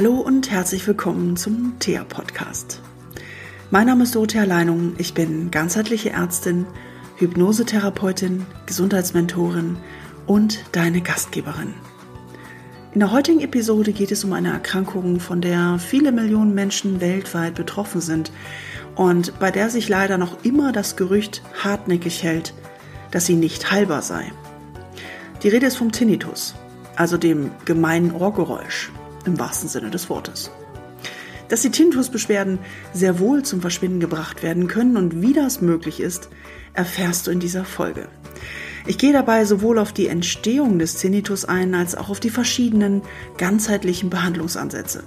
Hallo und herzlich willkommen zum Thea Podcast. Mein Name ist Dorothea Leinung, ich bin ganzheitliche Ärztin, Hypnosetherapeutin, Gesundheitsmentorin und deine Gastgeberin. In der heutigen Episode geht es um eine Erkrankung, von der viele Millionen Menschen weltweit betroffen sind und bei der sich leider noch immer das Gerücht hartnäckig hält, dass sie nicht heilbar sei. Die Rede ist vom Tinnitus, also dem gemeinen Ohrgeräusch im wahrsten Sinne des Wortes. Dass die Tinnitusbeschwerden sehr wohl zum Verschwinden gebracht werden können und wie das möglich ist, erfährst du in dieser Folge. Ich gehe dabei sowohl auf die Entstehung des Tinnitus ein, als auch auf die verschiedenen ganzheitlichen Behandlungsansätze.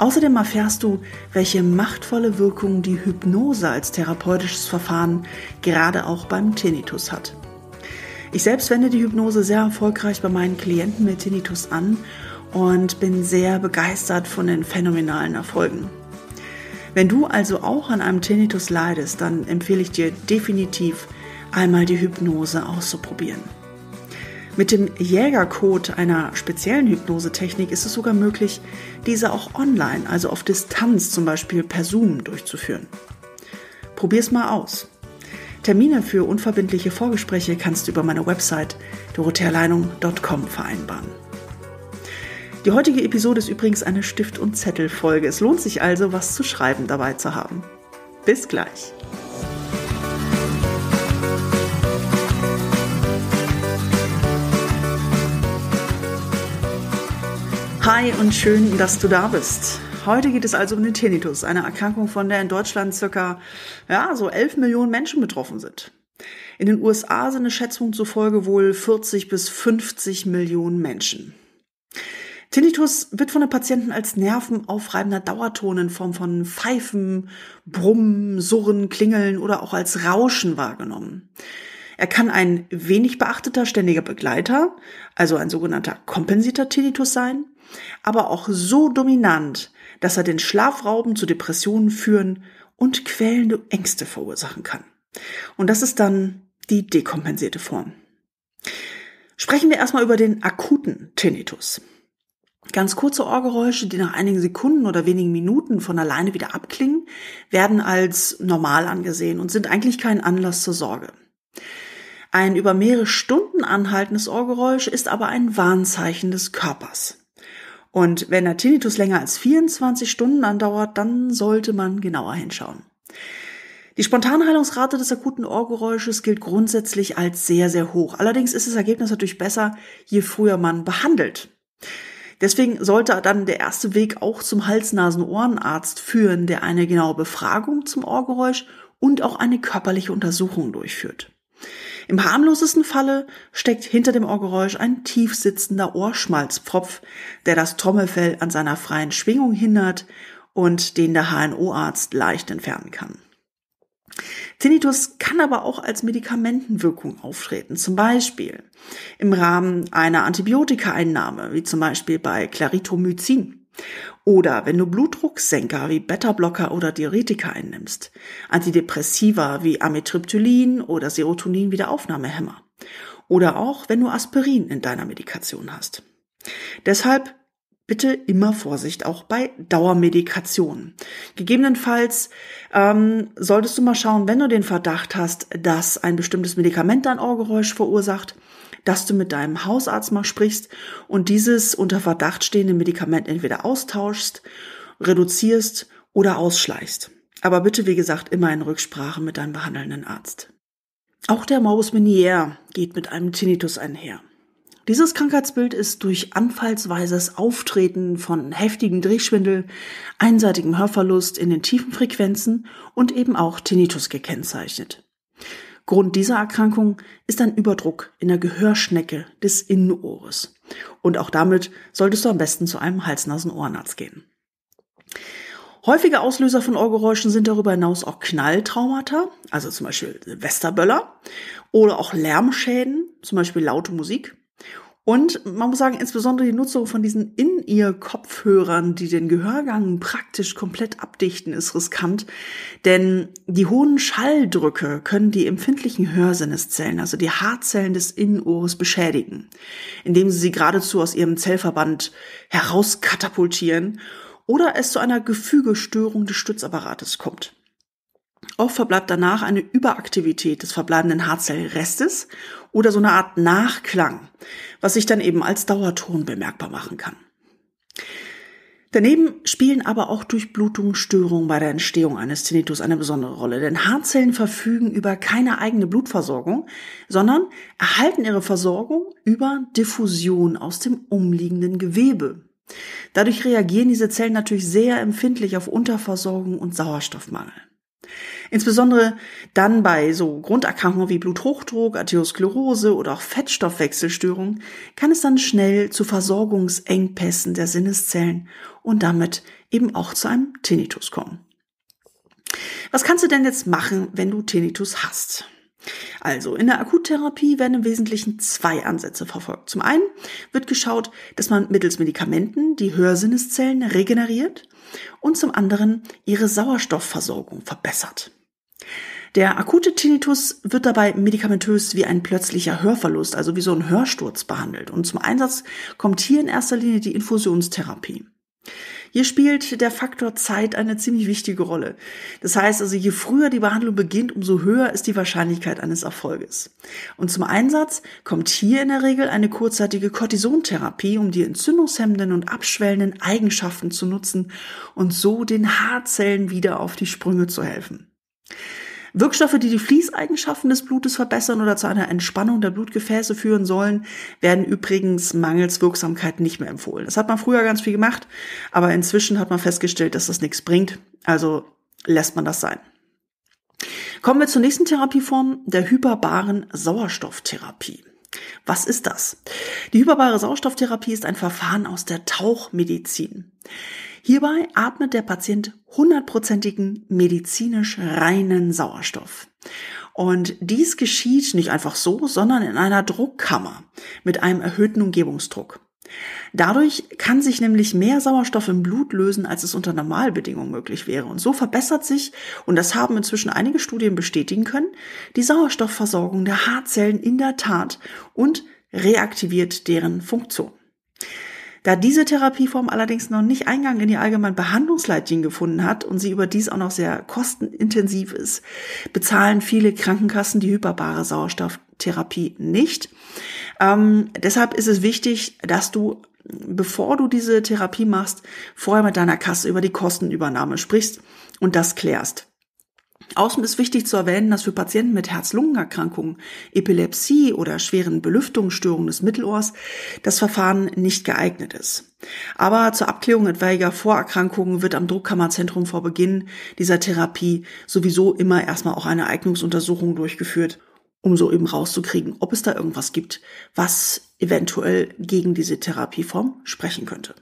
Außerdem erfährst du, welche machtvolle Wirkung die Hypnose als therapeutisches Verfahren gerade auch beim Tinnitus hat. Ich selbst wende die Hypnose sehr erfolgreich bei meinen Klienten mit Tinnitus an und bin sehr begeistert von den phänomenalen Erfolgen. Wenn du also auch an einem Tinnitus leidest, dann empfehle ich dir definitiv einmal die Hypnose auszuprobieren. Mit dem Jägercode einer speziellen Hypnosetechnik ist es sogar möglich, diese auch online, also auf Distanz, zum Beispiel per Zoom, durchzuführen. Probier's mal aus. Termine für unverbindliche Vorgespräche kannst du über meine Website dorothealeinung.com vereinbaren. Die heutige Episode ist übrigens eine Stift- und Zettelfolge. Es lohnt sich also, was zu schreiben dabei zu haben. Bis gleich. Hi und schön, dass du da bist. Heute geht es also um den Tinnitus, eine Erkrankung, von der in Deutschland circa ja, so 11 Millionen Menschen betroffen sind. In den USA sind eine Schätzung zufolge wohl 40 bis 50 Millionen Menschen. Tinnitus wird von den Patienten als nervenaufreibender Dauerton in Form von Pfeifen, Brummen, Surren, Klingeln oder auch als Rauschen wahrgenommen. Er kann ein wenig beachteter ständiger Begleiter, also ein sogenannter kompensierter Tinnitus sein, aber auch so dominant, dass er den Schlafrauben zu Depressionen führen und quälende Ängste verursachen kann. Und das ist dann die dekompensierte Form. Sprechen wir erstmal über den akuten Tinnitus. Ganz kurze Ohrgeräusche, die nach einigen Sekunden oder wenigen Minuten von alleine wieder abklingen, werden als normal angesehen und sind eigentlich kein Anlass zur Sorge. Ein über mehrere Stunden anhaltendes Ohrgeräusch ist aber ein Warnzeichen des Körpers. Und wenn der Tinnitus länger als 24 Stunden andauert, dann sollte man genauer hinschauen. Die Spontanheilungsrate des akuten Ohrgeräusches gilt grundsätzlich als sehr, sehr hoch. Allerdings ist das Ergebnis natürlich besser, je früher man behandelt. Deswegen sollte dann der erste Weg auch zum Hals-Nasen-Ohrenarzt führen, der eine genaue Befragung zum Ohrgeräusch und auch eine körperliche Untersuchung durchführt. Im harmlosesten Falle steckt hinter dem Ohrgeräusch ein tief sitzender Ohrschmalzpfropf, der das Trommelfell an seiner freien Schwingung hindert und den der HNO-Arzt leicht entfernen kann. Tinnitus kann aber auch als Medikamentenwirkung auftreten, zum Beispiel im Rahmen einer Antibiotikaeinnahme, wie zum Beispiel bei Claritomycin. Oder wenn du Blutdrucksenker wie beta oder Diuretika einnimmst, Antidepressiva wie Amitriptylin oder Serotonin-Wiederaufnahmehämmer. Oder auch wenn du Aspirin in deiner Medikation hast. Deshalb bitte immer Vorsicht auch bei Dauermedikation. Gegebenenfalls ähm, solltest du mal schauen, wenn du den Verdacht hast, dass ein bestimmtes Medikament dein Ohrgeräusch verursacht, dass du mit deinem Hausarzt mal sprichst und dieses unter Verdacht stehende Medikament entweder austauschst, reduzierst oder ausschleichst. Aber bitte, wie gesagt, immer in Rücksprache mit deinem behandelnden Arzt. Auch der Morbus Meniere geht mit einem Tinnitus einher. Dieses Krankheitsbild ist durch anfallsweises Auftreten von heftigen Drehschwindel, einseitigem Hörverlust in den tiefen Frequenzen und eben auch Tinnitus gekennzeichnet. Grund dieser Erkrankung ist ein Überdruck in der Gehörschnecke des Innenohres. Und auch damit solltest du am besten zu einem Hals-Nasen-Ohrenarzt gehen. Häufige Auslöser von Ohrgeräuschen sind darüber hinaus auch Knalltraumata, also zum Beispiel Westerböller, oder auch Lärmschäden, zum Beispiel laute Musik, und man muss sagen, insbesondere die Nutzung von diesen In-Ear-Kopfhörern, die den Gehörgang praktisch komplett abdichten, ist riskant, denn die hohen Schalldrücke können die empfindlichen Hörsinneszellen, also die Haarzellen des Innenohres, beschädigen, indem sie sie geradezu aus ihrem Zellverband herauskatapultieren oder es zu einer Gefügestörung des Stützapparates kommt. Oft verbleibt danach eine Überaktivität des verbleibenden Haarzellrestes oder so eine Art Nachklang, was sich dann eben als Dauerton bemerkbar machen kann. Daneben spielen aber auch Durchblutungsstörungen bei der Entstehung eines Tinnitus eine besondere Rolle, denn Haarzellen verfügen über keine eigene Blutversorgung, sondern erhalten ihre Versorgung über Diffusion aus dem umliegenden Gewebe. Dadurch reagieren diese Zellen natürlich sehr empfindlich auf Unterversorgung und Sauerstoffmangel. Insbesondere dann bei so Grunderkrankungen wie Bluthochdruck, Arteriosklerose oder auch Fettstoffwechselstörungen kann es dann schnell zu Versorgungsengpässen der Sinneszellen und damit eben auch zu einem Tinnitus kommen. Was kannst du denn jetzt machen, wenn du Tinnitus hast? Also in der Akuttherapie werden im Wesentlichen zwei Ansätze verfolgt. Zum einen wird geschaut, dass man mittels Medikamenten die Hörsinneszellen regeneriert und zum anderen ihre Sauerstoffversorgung verbessert. Der akute Tinnitus wird dabei medikamentös wie ein plötzlicher Hörverlust, also wie so ein Hörsturz behandelt. Und zum Einsatz kommt hier in erster Linie die Infusionstherapie. Hier spielt der Faktor Zeit eine ziemlich wichtige Rolle. Das heißt also, je früher die Behandlung beginnt, umso höher ist die Wahrscheinlichkeit eines Erfolges. Und zum Einsatz kommt hier in der Regel eine kurzzeitige Cortisontherapie, um die entzündungshemmenden und abschwellenden Eigenschaften zu nutzen und so den Haarzellen wieder auf die Sprünge zu helfen. Wirkstoffe, die die Fließeigenschaften des Blutes verbessern oder zu einer Entspannung der Blutgefäße führen sollen, werden übrigens mangels Wirksamkeit nicht mehr empfohlen. Das hat man früher ganz viel gemacht, aber inzwischen hat man festgestellt, dass das nichts bringt. Also lässt man das sein. Kommen wir zur nächsten Therapieform, der hyperbaren Sauerstofftherapie. Was ist das? Die hyperbare Sauerstofftherapie ist ein Verfahren aus der Tauchmedizin. Hierbei atmet der Patient hundertprozentigen medizinisch reinen Sauerstoff. Und dies geschieht nicht einfach so, sondern in einer Druckkammer mit einem erhöhten Umgebungsdruck. Dadurch kann sich nämlich mehr Sauerstoff im Blut lösen, als es unter Normalbedingungen möglich wäre. Und so verbessert sich, und das haben inzwischen einige Studien bestätigen können, die Sauerstoffversorgung der Haarzellen in der Tat und reaktiviert deren Funktion. Da diese Therapieform allerdings noch nicht Eingang in die allgemeinen Behandlungsleitlinien gefunden hat und sie überdies auch noch sehr kostenintensiv ist, bezahlen viele Krankenkassen die hyperbare Sauerstofftherapie nicht. Ähm, deshalb ist es wichtig, dass du bevor du diese Therapie machst, vorher mit deiner Kasse über die Kostenübernahme sprichst und das klärst. Außen ist wichtig zu erwähnen, dass für Patienten mit Herz-Lungen-Erkrankungen, Epilepsie oder schweren Belüftungsstörungen des Mittelohrs das Verfahren nicht geeignet ist. Aber zur Abklärung etwaiger Vorerkrankungen wird am Druckkammerzentrum vor Beginn dieser Therapie sowieso immer erstmal auch eine Eignungsuntersuchung durchgeführt, um so eben rauszukriegen, ob es da irgendwas gibt, was eventuell gegen diese Therapieform sprechen könnte.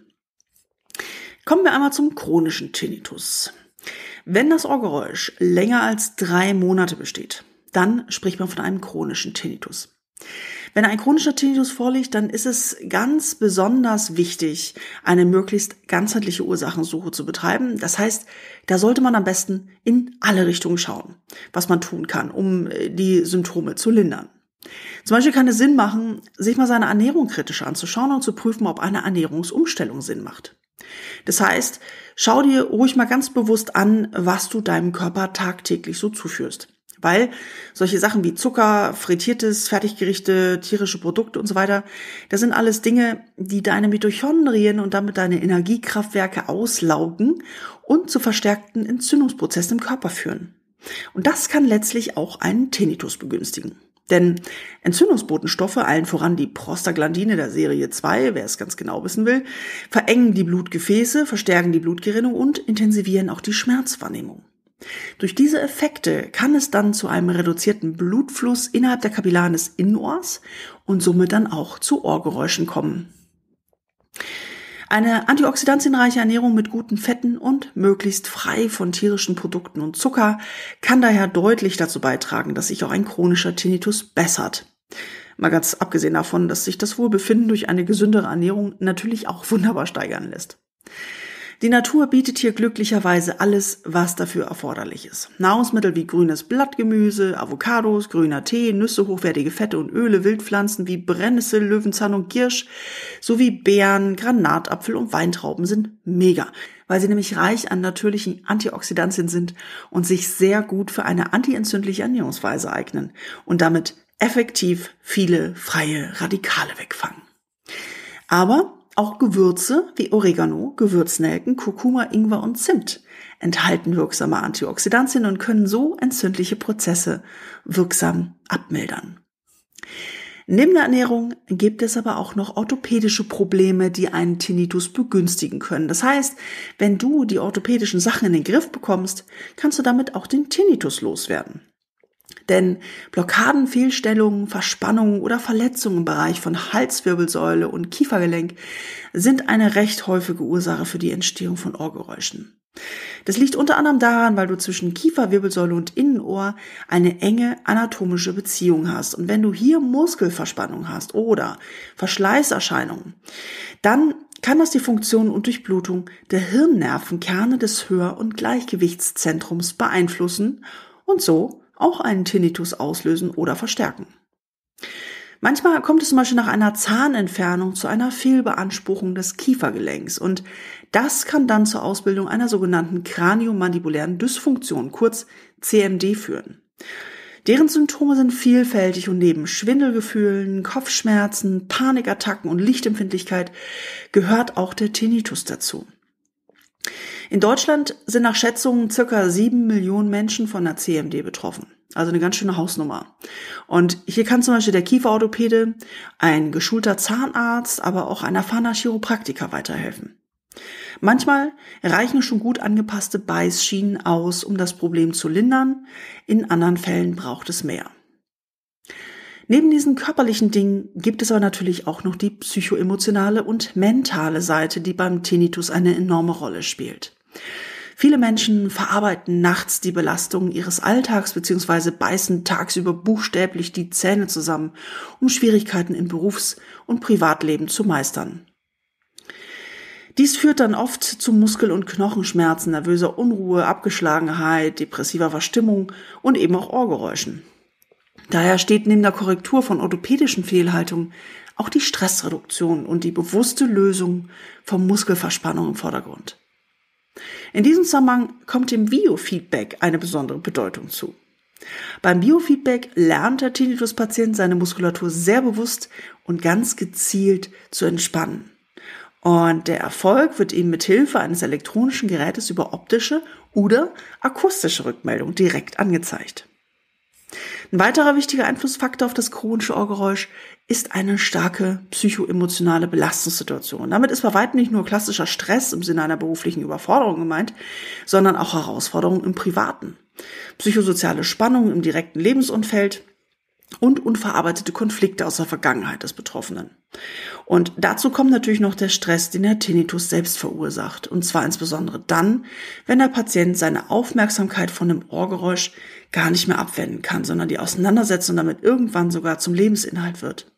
Kommen wir einmal zum chronischen Tinnitus. Wenn das Ohrgeräusch länger als drei Monate besteht, dann spricht man von einem chronischen Tinnitus. Wenn ein chronischer Tinnitus vorliegt, dann ist es ganz besonders wichtig, eine möglichst ganzheitliche Ursachensuche zu betreiben. Das heißt, da sollte man am besten in alle Richtungen schauen, was man tun kann, um äh, die Symptome zu lindern. Zum Beispiel kann es Sinn machen, sich mal seine Ernährung kritisch anzuschauen und zu prüfen, ob eine Ernährungsumstellung Sinn macht. Das heißt, schau dir ruhig mal ganz bewusst an, was du deinem Körper tagtäglich so zuführst. Weil solche Sachen wie Zucker, frittiertes, Fertiggerichte, tierische Produkte und so weiter, das sind alles Dinge, die deine Mitochondrien und damit deine Energiekraftwerke auslaugen und zu verstärkten Entzündungsprozessen im Körper führen. Und das kann letztlich auch einen Tinnitus begünstigen. Denn Entzündungsbotenstoffe, allen voran die Prostaglandine der Serie 2, wer es ganz genau wissen will, verengen die Blutgefäße, verstärken die Blutgerinnung und intensivieren auch die Schmerzwahrnehmung. Durch diese Effekte kann es dann zu einem reduzierten Blutfluss innerhalb der Kapillaren des Innenohrs und somit dann auch zu Ohrgeräuschen kommen. Eine antioxidantienreiche Ernährung mit guten Fetten und möglichst frei von tierischen Produkten und Zucker kann daher deutlich dazu beitragen, dass sich auch ein chronischer Tinnitus bessert. Mal ganz abgesehen davon, dass sich das Wohlbefinden durch eine gesündere Ernährung natürlich auch wunderbar steigern lässt. Die Natur bietet hier glücklicherweise alles, was dafür erforderlich ist. Nahrungsmittel wie grünes Blattgemüse, Avocados, grüner Tee, Nüsse, hochwertige Fette und Öle, Wildpflanzen wie Brennnessel, Löwenzahn und Girsch sowie Beeren, Granatapfel und Weintrauben sind mega, weil sie nämlich reich an natürlichen Antioxidantien sind und sich sehr gut für eine antientzündliche Ernährungsweise eignen und damit effektiv viele freie Radikale wegfangen. Aber auch Gewürze wie Oregano, Gewürznelken, Kurkuma, Ingwer und Zimt enthalten wirksame Antioxidantien und können so entzündliche Prozesse wirksam abmildern. Neben der Ernährung gibt es aber auch noch orthopädische Probleme, die einen Tinnitus begünstigen können. Das heißt, wenn du die orthopädischen Sachen in den Griff bekommst, kannst du damit auch den Tinnitus loswerden. Denn Blockaden, Fehlstellungen, Verspannungen oder Verletzungen im Bereich von Halswirbelsäule und Kiefergelenk sind eine recht häufige Ursache für die Entstehung von Ohrgeräuschen. Das liegt unter anderem daran, weil du zwischen Kieferwirbelsäule und Innenohr eine enge anatomische Beziehung hast. Und wenn du hier Muskelverspannung hast oder Verschleißerscheinungen, dann kann das die Funktion und Durchblutung der Hirnnervenkerne des Hör- und Gleichgewichtszentrums beeinflussen und so auch einen Tinnitus auslösen oder verstärken. Manchmal kommt es zum Beispiel nach einer Zahnentfernung zu einer Fehlbeanspruchung des Kiefergelenks und das kann dann zur Ausbildung einer sogenannten kraniomandibulären Dysfunktion, kurz CMD, führen. Deren Symptome sind vielfältig und neben Schwindelgefühlen, Kopfschmerzen, Panikattacken und Lichtempfindlichkeit gehört auch der Tinnitus dazu. In Deutschland sind nach Schätzungen circa sieben Millionen Menschen von der CMD betroffen. Also eine ganz schöne Hausnummer. Und hier kann zum Beispiel der Kieferorthopäde, ein geschulter Zahnarzt, aber auch ein erfahrener Chiropraktiker weiterhelfen. Manchmal reichen schon gut angepasste Beißschienen aus, um das Problem zu lindern. In anderen Fällen braucht es mehr. Neben diesen körperlichen Dingen gibt es aber natürlich auch noch die psychoemotionale und mentale Seite, die beim Tinnitus eine enorme Rolle spielt. Viele Menschen verarbeiten nachts die Belastungen ihres Alltags bzw. beißen tagsüber buchstäblich die Zähne zusammen, um Schwierigkeiten im Berufs- und Privatleben zu meistern. Dies führt dann oft zu Muskel- und Knochenschmerzen, nervöser Unruhe, Abgeschlagenheit, depressiver Verstimmung und eben auch Ohrgeräuschen. Daher steht neben der Korrektur von orthopädischen Fehlhaltungen auch die Stressreduktion und die bewusste Lösung von Muskelverspannung im Vordergrund. In diesem Zusammenhang kommt dem Biofeedback eine besondere Bedeutung zu. Beim Biofeedback lernt der Tinnitus-Patient seine Muskulatur sehr bewusst und ganz gezielt zu entspannen. Und der Erfolg wird ihm mit Hilfe eines elektronischen Gerätes über optische oder akustische Rückmeldung direkt angezeigt. Ein weiterer wichtiger Einflussfaktor auf das chronische Ohrgeräusch ist eine starke psychoemotionale Belastungssituation. Damit ist bei weitem nicht nur klassischer Stress im Sinne einer beruflichen Überforderung gemeint, sondern auch Herausforderungen im Privaten. Psychosoziale Spannungen im direkten Lebensumfeld und unverarbeitete Konflikte aus der Vergangenheit des Betroffenen. Und dazu kommt natürlich noch der Stress, den der Tinnitus selbst verursacht. Und zwar insbesondere dann, wenn der Patient seine Aufmerksamkeit von dem Ohrgeräusch gar nicht mehr abwenden kann, sondern die Auseinandersetzung damit irgendwann sogar zum Lebensinhalt wird.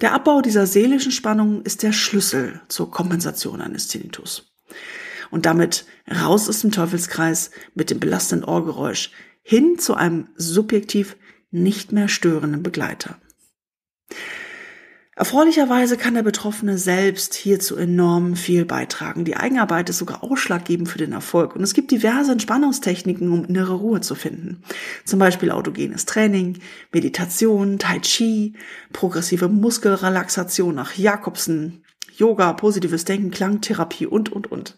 Der Abbau dieser seelischen Spannung ist der Schlüssel zur Kompensation eines Tinnitus. Und damit raus aus dem Teufelskreis mit dem belastenden Ohrgeräusch hin zu einem subjektiv nicht mehr störenden Begleiter. Erfreulicherweise kann der Betroffene selbst hierzu enorm viel beitragen. Die Eigenarbeit ist sogar ausschlaggebend für den Erfolg und es gibt diverse Entspannungstechniken, um innere Ruhe zu finden. Zum Beispiel autogenes Training, Meditation, Tai Chi, progressive Muskelrelaxation nach Jakobsen, Yoga, positives Denken, Klangtherapie und, und, und.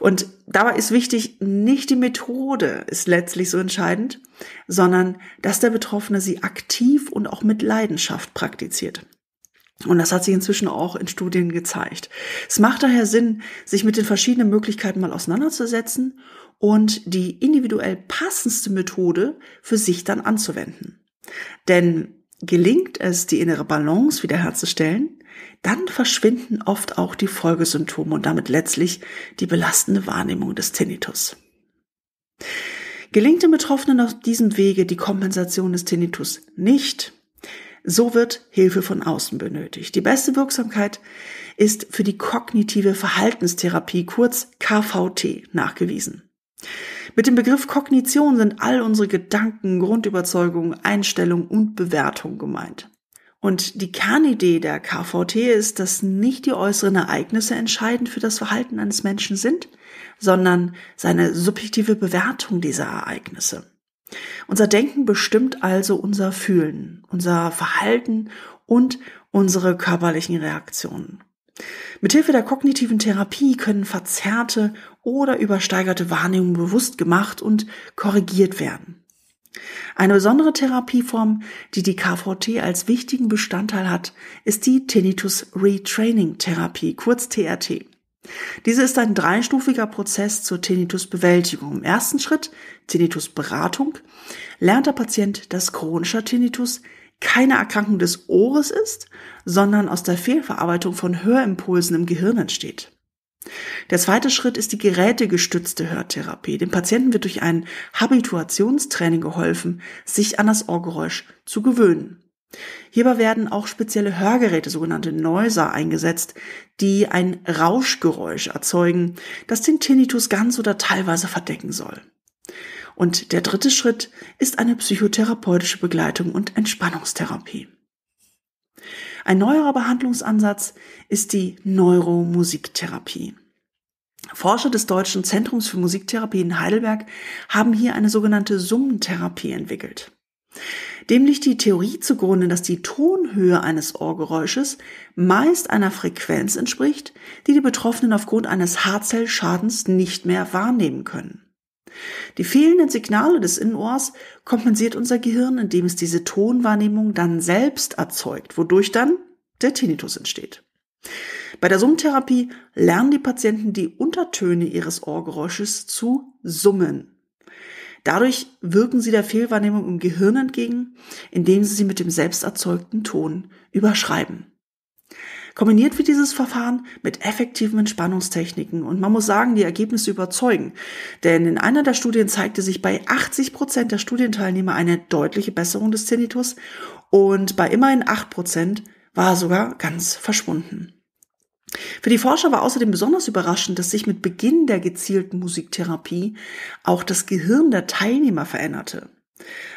Und dabei ist wichtig, nicht die Methode ist letztlich so entscheidend, sondern dass der Betroffene sie aktiv und auch mit Leidenschaft praktiziert. Und das hat sich inzwischen auch in Studien gezeigt. Es macht daher Sinn, sich mit den verschiedenen Möglichkeiten mal auseinanderzusetzen und die individuell passendste Methode für sich dann anzuwenden. Denn gelingt es, die innere Balance wiederherzustellen, dann verschwinden oft auch die Folgesymptome und damit letztlich die belastende Wahrnehmung des Tinnitus. Gelingt dem Betroffenen auf diesem Wege die Kompensation des Tinnitus nicht, so wird Hilfe von außen benötigt. Die beste Wirksamkeit ist für die kognitive Verhaltenstherapie, kurz KVT, nachgewiesen. Mit dem Begriff Kognition sind all unsere Gedanken, Grundüberzeugungen, Einstellungen und Bewertungen gemeint. Und die Kernidee der KVT ist, dass nicht die äußeren Ereignisse entscheidend für das Verhalten eines Menschen sind, sondern seine subjektive Bewertung dieser Ereignisse. Unser Denken bestimmt also unser Fühlen, unser Verhalten und unsere körperlichen Reaktionen. Mithilfe der kognitiven Therapie können verzerrte oder übersteigerte Wahrnehmungen bewusst gemacht und korrigiert werden. Eine besondere Therapieform, die die KVT als wichtigen Bestandteil hat, ist die Tinnitus Retraining Therapie, kurz TRT. Diese ist ein dreistufiger Prozess zur Tinnitusbewältigung. Im ersten Schritt, Tinnitusberatung, lernt der Patient, dass chronischer Tinnitus keine Erkrankung des Ohres ist, sondern aus der Fehlverarbeitung von Hörimpulsen im Gehirn entsteht. Der zweite Schritt ist die gerätegestützte Hörtherapie. Dem Patienten wird durch ein Habituationstraining geholfen, sich an das Ohrgeräusch zu gewöhnen. Hierbei werden auch spezielle Hörgeräte, sogenannte Neuser, eingesetzt, die ein Rauschgeräusch erzeugen, das den Tinnitus ganz oder teilweise verdecken soll. Und der dritte Schritt ist eine psychotherapeutische Begleitung und Entspannungstherapie. Ein neuerer Behandlungsansatz ist die Neuromusiktherapie. Forscher des Deutschen Zentrums für Musiktherapie in Heidelberg haben hier eine sogenannte Summentherapie entwickelt. Dem liegt die Theorie zugrunde, dass die Tonhöhe eines Ohrgeräusches meist einer Frequenz entspricht, die die Betroffenen aufgrund eines Haarzellschadens nicht mehr wahrnehmen können. Die fehlenden Signale des Innenohrs kompensiert unser Gehirn, indem es diese Tonwahrnehmung dann selbst erzeugt, wodurch dann der Tinnitus entsteht. Bei der Summtherapie lernen die Patienten die Untertöne ihres Ohrgeräusches zu summen. Dadurch wirken sie der Fehlwahrnehmung im Gehirn entgegen, indem sie sie mit dem selbst erzeugten Ton überschreiben. Kombiniert wird dieses Verfahren mit effektiven Entspannungstechniken und man muss sagen, die Ergebnisse überzeugen. Denn in einer der Studien zeigte sich bei 80 Prozent der Studienteilnehmer eine deutliche Besserung des Zenitus und bei immerhin 8 Prozent war er sogar ganz verschwunden. Für die Forscher war außerdem besonders überraschend, dass sich mit Beginn der gezielten Musiktherapie auch das Gehirn der Teilnehmer veränderte.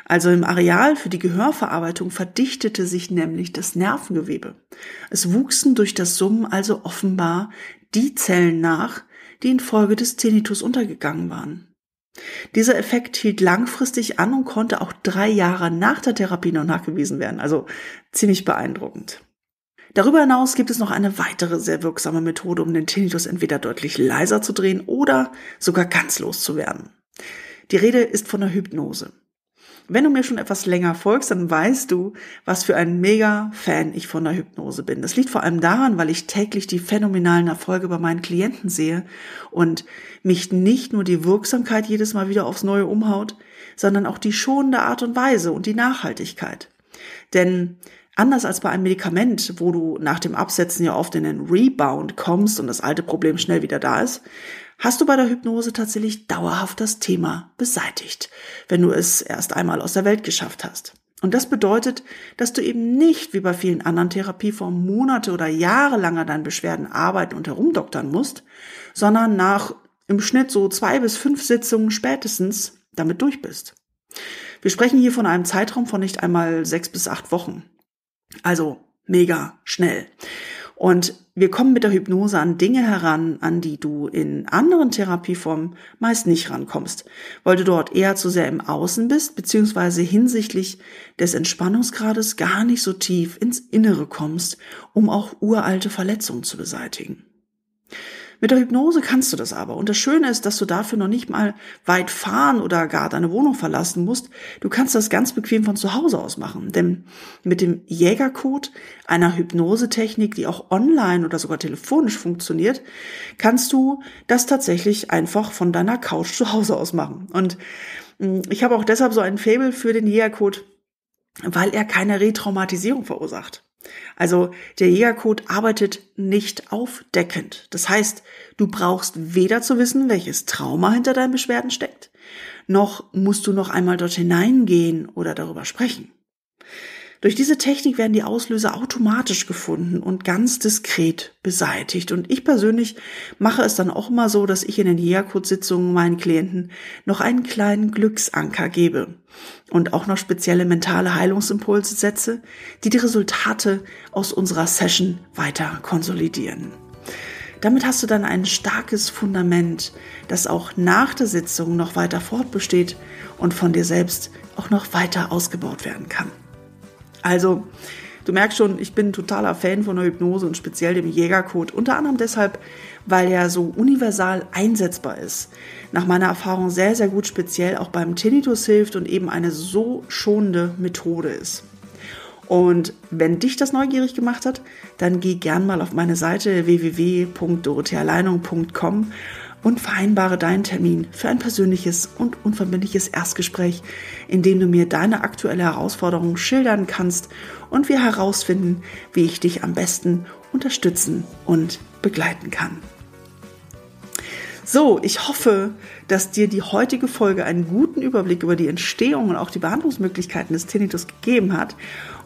Also im Areal für die Gehörverarbeitung verdichtete sich nämlich das Nervengewebe. Es wuchsen durch das Summen also offenbar die Zellen nach, die infolge des Zenitus untergegangen waren. Dieser Effekt hielt langfristig an und konnte auch drei Jahre nach der Therapie noch nachgewiesen werden. Also ziemlich beeindruckend. Darüber hinaus gibt es noch eine weitere sehr wirksame Methode, um den Tinnitus entweder deutlich leiser zu drehen oder sogar ganz loszuwerden. Die Rede ist von der Hypnose. Wenn du mir schon etwas länger folgst, dann weißt du, was für ein mega Fan ich von der Hypnose bin. Das liegt vor allem daran, weil ich täglich die phänomenalen Erfolge bei meinen Klienten sehe und mich nicht nur die Wirksamkeit jedes Mal wieder aufs Neue umhaut, sondern auch die schonende Art und Weise und die Nachhaltigkeit. Denn Anders als bei einem Medikament, wo du nach dem Absetzen ja oft in den Rebound kommst und das alte Problem schnell wieder da ist, hast du bei der Hypnose tatsächlich dauerhaft das Thema beseitigt, wenn du es erst einmal aus der Welt geschafft hast. Und das bedeutet, dass du eben nicht wie bei vielen anderen Therapieformen Monate oder Jahre lang an deinen Beschwerden arbeiten und herumdoktern musst, sondern nach im Schnitt so zwei bis fünf Sitzungen spätestens damit durch bist. Wir sprechen hier von einem Zeitraum von nicht einmal sechs bis acht Wochen. Also mega schnell. Und wir kommen mit der Hypnose an Dinge heran, an die du in anderen Therapieformen meist nicht rankommst, weil du dort eher zu sehr im Außen bist, beziehungsweise hinsichtlich des Entspannungsgrades gar nicht so tief ins Innere kommst, um auch uralte Verletzungen zu beseitigen. Mit der Hypnose kannst du das aber. Und das Schöne ist, dass du dafür noch nicht mal weit fahren oder gar deine Wohnung verlassen musst. Du kannst das ganz bequem von zu Hause aus machen. Denn mit dem Jägercode, einer Hypnosetechnik, die auch online oder sogar telefonisch funktioniert, kannst du das tatsächlich einfach von deiner Couch zu Hause aus machen. Und hm, ich habe auch deshalb so ein Fable für den Jägercode, weil er keine Retraumatisierung verursacht. Also der Jägercode arbeitet nicht aufdeckend. Das heißt, du brauchst weder zu wissen, welches Trauma hinter deinen Beschwerden steckt, noch musst du noch einmal dort hineingehen oder darüber sprechen. Durch diese Technik werden die Auslöser automatisch gefunden und ganz diskret beseitigt. Und ich persönlich mache es dann auch immer so, dass ich in den Hiakut-Sitzungen meinen Klienten noch einen kleinen Glücksanker gebe und auch noch spezielle mentale Heilungsimpulse setze, die die Resultate aus unserer Session weiter konsolidieren. Damit hast du dann ein starkes Fundament, das auch nach der Sitzung noch weiter fortbesteht und von dir selbst auch noch weiter ausgebaut werden kann. Also, du merkst schon, ich bin ein totaler Fan von der Hypnose und speziell dem Jägercode. Unter anderem deshalb, weil er so universal einsetzbar ist. Nach meiner Erfahrung sehr, sehr gut speziell auch beim Tinnitus hilft und eben eine so schonende Methode ist. Und wenn dich das neugierig gemacht hat, dann geh gern mal auf meine Seite www.dorothealeinung.com und vereinbare deinen Termin für ein persönliches und unverbindliches Erstgespräch, in dem du mir deine aktuelle Herausforderung schildern kannst und wir herausfinden, wie ich dich am besten unterstützen und begleiten kann. So, ich hoffe, dass dir die heutige Folge einen guten Überblick über die Entstehung und auch die Behandlungsmöglichkeiten des Tinnitus gegeben hat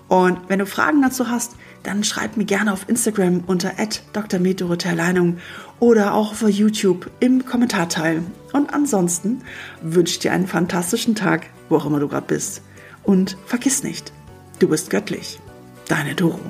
und wenn du Fragen dazu hast, dann schreib mir gerne auf Instagram unter @drmeddorotherleinung oder auch auf YouTube im Kommentarteil. Und ansonsten wünsche ich dir einen fantastischen Tag, wo auch immer du gerade bist. Und vergiss nicht, du bist göttlich. Deine Doro.